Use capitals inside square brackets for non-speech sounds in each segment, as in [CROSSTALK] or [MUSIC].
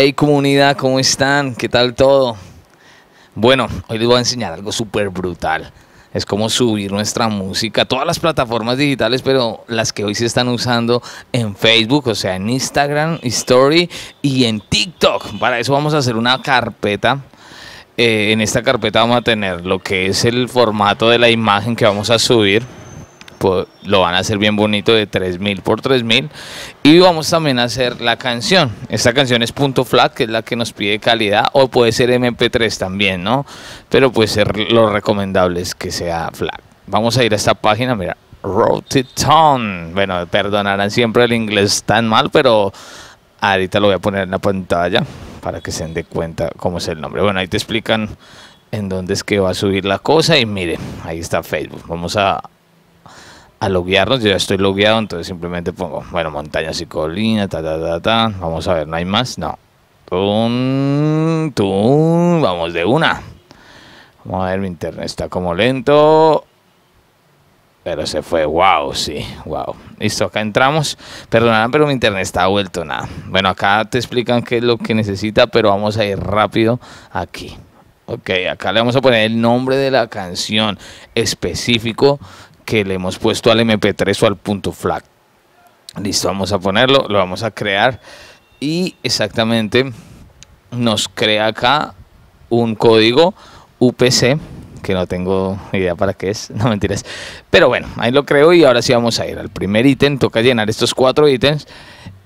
Hey comunidad, ¿cómo están? ¿Qué tal todo? Bueno, hoy les voy a enseñar algo súper brutal. Es como subir nuestra música a todas las plataformas digitales, pero las que hoy se están usando en Facebook, o sea, en Instagram, Story y en TikTok. Para eso vamos a hacer una carpeta. Eh, en esta carpeta vamos a tener lo que es el formato de la imagen que vamos a subir lo van a hacer bien bonito de 3000 por 3000 y vamos también a hacer la canción. Esta canción es punto flat, que es la que nos pide calidad o puede ser MP3 también, ¿no? Pero puede ser lo recomendable es que sea flat. Vamos a ir a esta página, mira, Rotiton. Bueno, perdonarán siempre el inglés tan mal, pero ahorita lo voy a poner en la pantalla para que se den cuenta cómo es el nombre. Bueno, ahí te explican en dónde es que va a subir la cosa y miren, ahí está Facebook. Vamos a a loguearnos. Yo ya estoy logueado, entonces simplemente pongo, bueno, montañas y colinas, ta, ta, ta, Vamos a ver, ¿no hay más? No. vamos de una. Vamos a ver, mi internet está como lento. Pero se fue, wow, sí, wow. Listo, acá entramos. Perdonad, pero mi internet está vuelto nada. Bueno, acá te explican qué es lo que necesita, pero vamos a ir rápido aquí. Ok, acá le vamos a poner el nombre de la canción específico que le hemos puesto al mp3 o al punto flag. Listo, vamos a ponerlo, lo vamos a crear y exactamente nos crea acá un código UPC que no tengo idea para qué es, [LAUGHS] no mentiras. Pero bueno, ahí lo creo y ahora sí vamos a ir al primer ítem, toca llenar estos cuatro ítems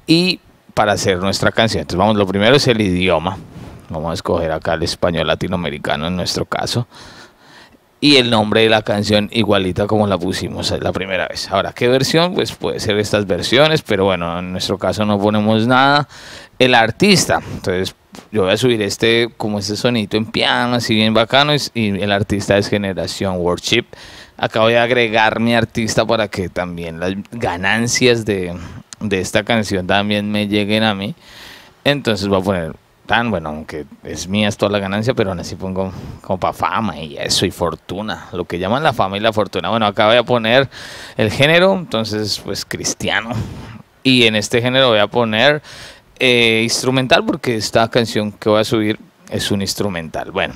y para hacer nuestra canción. Entonces vamos, lo primero es el idioma. Vamos a escoger acá el español latinoamericano en nuestro caso y el nombre de la canción igualita como la pusimos la primera vez. Ahora, ¿qué versión? Pues puede ser estas versiones, pero bueno, en nuestro caso no ponemos nada. El artista, entonces yo voy a subir este como este sonito en piano, así bien bacano, y el artista es Generación Worship. Acá voy a agregar mi artista para que también las ganancias de, de esta canción también me lleguen a mí. Entonces voy a poner tan bueno, aunque es mía es toda la ganancia, pero aún así pongo como para fama y eso y fortuna, lo que llaman la fama y la fortuna. Bueno, acá voy a poner el género, entonces pues cristiano. Y en este género voy a poner eh, instrumental porque esta canción que voy a subir es un instrumental. Bueno,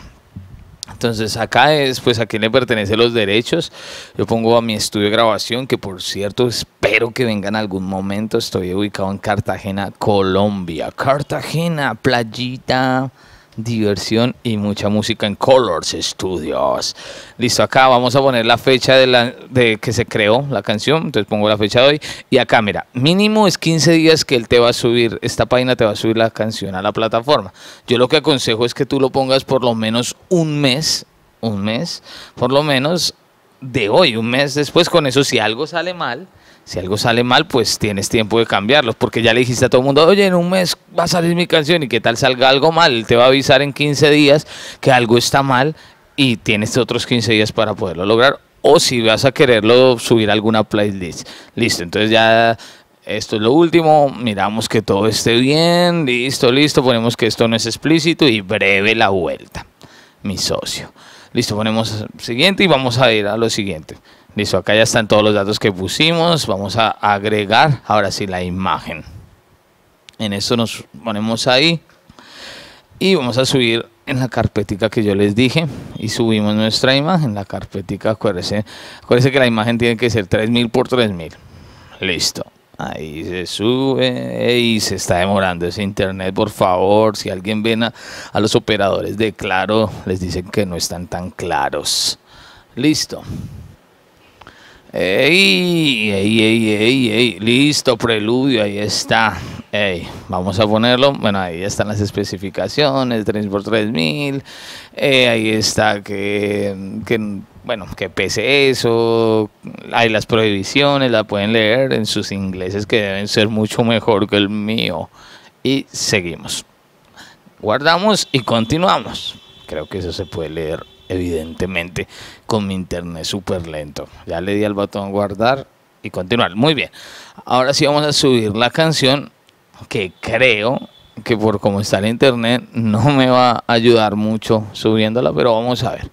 entonces acá es pues a quién le pertenecen los derechos. Yo pongo a mi estudio de grabación, que por cierto espero que venga en algún momento. Estoy ubicado en Cartagena, Colombia. Cartagena, playita diversión y mucha música en Colors Studios. Listo, acá vamos a poner la fecha de, la, de que se creó la canción, entonces pongo la fecha de hoy. Y acá, mira, mínimo es 15 días que él te va a subir, esta página te va a subir la canción a la plataforma. Yo lo que aconsejo es que tú lo pongas por lo menos un mes, un mes, por lo menos de hoy, un mes después, con eso si algo sale mal, si algo sale mal, pues tienes tiempo de cambiarlos, porque ya le dijiste a todo el mundo, oye, en un mes va a salir mi canción y qué tal salga algo mal, te va a avisar en 15 días que algo está mal y tienes otros 15 días para poderlo lograr, o si vas a quererlo subir a alguna playlist. Listo, entonces ya esto es lo último, miramos que todo esté bien, listo, listo, ponemos que esto no es explícito y breve la vuelta, mi socio. Listo, ponemos siguiente y vamos a ir a lo siguiente. Listo, acá ya están todos los datos que pusimos. Vamos a agregar ahora sí la imagen. En esto nos ponemos ahí y vamos a subir en la carpetica que yo les dije y subimos nuestra imagen. La carpetica, acuérdense, acuérdense que la imagen tiene que ser 3000 por 3000. Listo. Ahí se sube y se está demorando ese internet, por favor. Si alguien ven a los operadores de Claro, les dicen que no están tan claros. Listo. Ey, ey, ey, ey, listo, preludio, ahí está. Ey, vamos a ponerlo. Bueno, ahí están las especificaciones, 3x3000. ahí está que, bueno, que pese eso. Hay las prohibiciones, la pueden leer en sus ingleses que deben ser mucho mejor que el mío. Y seguimos. Guardamos y continuamos. Creo que eso se puede leer evidentemente, con mi internet súper lento. Ya le di al botón guardar y continuar. Muy bien. Ahora sí vamos a subir la canción que creo que por cómo está el internet no me va a ayudar mucho subiéndola, pero vamos a ver.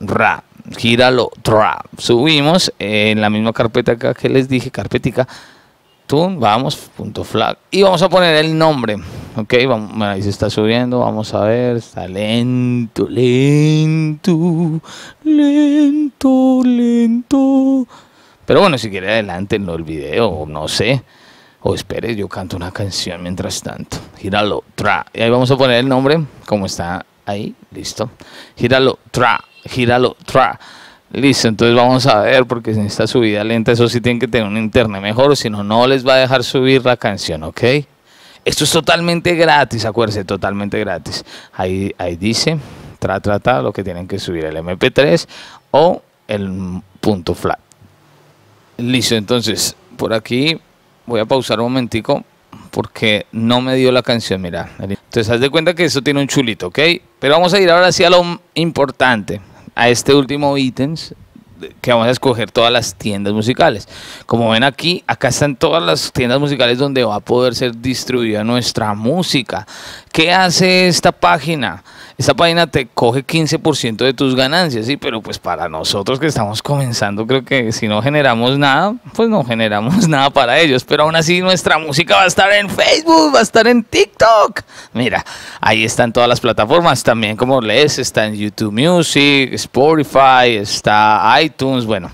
Ra, gíralo, tra. Subimos en la misma carpeta acá que les dije, carpetica. Tun, vamos, punto flag. Y vamos a poner el nombre. Ok, ahí se está subiendo, vamos a ver, está lento, lento, lento, lento. Pero bueno, si quiere adelante no el video, no sé. O espere, yo canto una canción mientras tanto. Gíralo, tra. Y ahí vamos a poner el nombre, como está ahí, listo. Gíralo, tra, gíralo, tra. Listo, entonces vamos a ver, porque en esta subida lenta, eso sí tiene que tener un internet mejor, si no, no les va a dejar subir la canción, ¿ok? Esto es totalmente gratis, acuérdense, totalmente gratis. Ahí, ahí dice, tra, tra, tra, lo que tienen que subir, el MP3 o el punto flat. Listo, entonces, por aquí voy a pausar un momentico porque no me dio la canción, mira. Entonces, haz de cuenta que esto tiene un chulito, ¿ok? Pero vamos a ir ahora sí a lo importante, a este último ítem que vamos a escoger todas las tiendas musicales. Como ven aquí, acá están todas las tiendas musicales donde va a poder ser distribuida nuestra música. ¿Qué hace esta página? esa página te coge 15% de tus ganancias, sí, pero pues para nosotros que estamos comenzando, creo que si no generamos nada, pues no generamos [LAUGHS] nada para ellos, pero aún así nuestra música va a estar en Facebook, va a estar en TikTok. Mira, ahí están todas las plataformas, también como les está en YouTube Music, Spotify, está iTunes, bueno,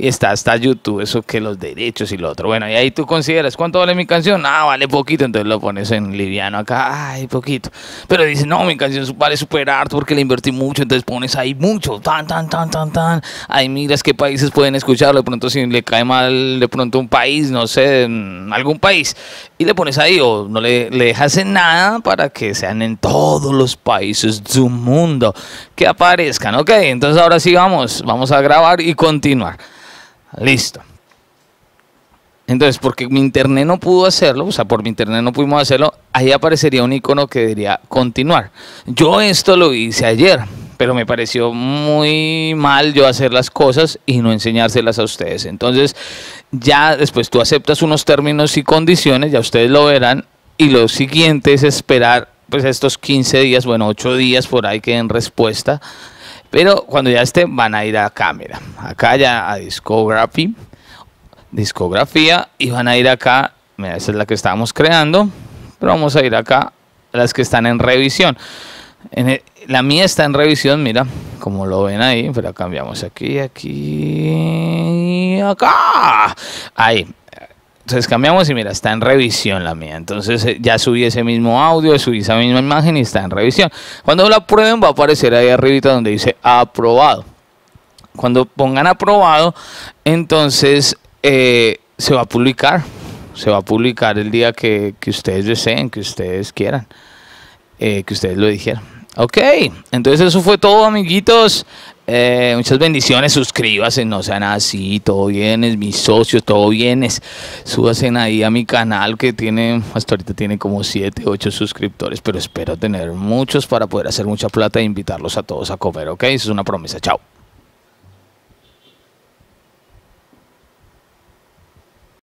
y está hasta YouTube, eso que los derechos y lo otro. Bueno, y ahí tú consideras, ¿cuánto vale mi canción? Ah, vale poquito, entonces lo pones en liviano acá, ay, poquito. Pero dice no, mi canción vale super harto porque le invertí mucho, entonces pones ahí mucho, tan, tan, tan, tan, tan. Ahí miras qué países pueden escucharlo, de pronto si le cae mal de pronto un país, no sé, algún país. Y le pones ahí o no le, le dejas en nada para que sean en todos los países del mundo que aparezcan. Ok, entonces ahora sí vamos, vamos a grabar y continuar. Listo. Entonces, porque mi internet no pudo hacerlo, o sea, por mi internet no pudimos hacerlo, ahí aparecería un icono que diría continuar. Yo esto lo hice ayer, pero me pareció muy mal yo hacer las cosas y no enseñárselas a ustedes. Entonces, ya después tú aceptas unos términos y condiciones, ya ustedes lo verán, y lo siguiente es esperar pues estos 15 días, bueno, 8 días por ahí que den respuesta. Pero cuando ya esté, van a ir a cámara. Acá ya a discography, discografía y van a ir acá. Mira, esa es la que estábamos creando. Pero vamos a ir acá las que están en revisión. la mía está en revisión, mira, como lo ven ahí, pero cambiamos aquí, aquí, acá. Ahí, entonces cambiamos y mira, está en revisión la mía. Entonces eh, ya subí ese mismo audio, subí esa misma imagen y está en revisión. Cuando la prueben va a aparecer ahí arribita donde dice aprobado. Cuando pongan aprobado, entonces eh, se va a publicar. Se va a publicar el día que, ustedes deseen, que ustedes quieran, eh, que ustedes lo dijeran. Ok, entonces eso fue todo amiguitos. Eh, muchas bendiciones, suscríbase, no sean así, todo bien, es mis socios, todo bien, Súbase ahí a mi canal que tiene, hasta ahorita tiene como 7, 8 suscriptores, pero espero tener muchos para poder hacer mucha plata e invitarlos a todos a comer, ¿ok? Eso es una promesa, chao.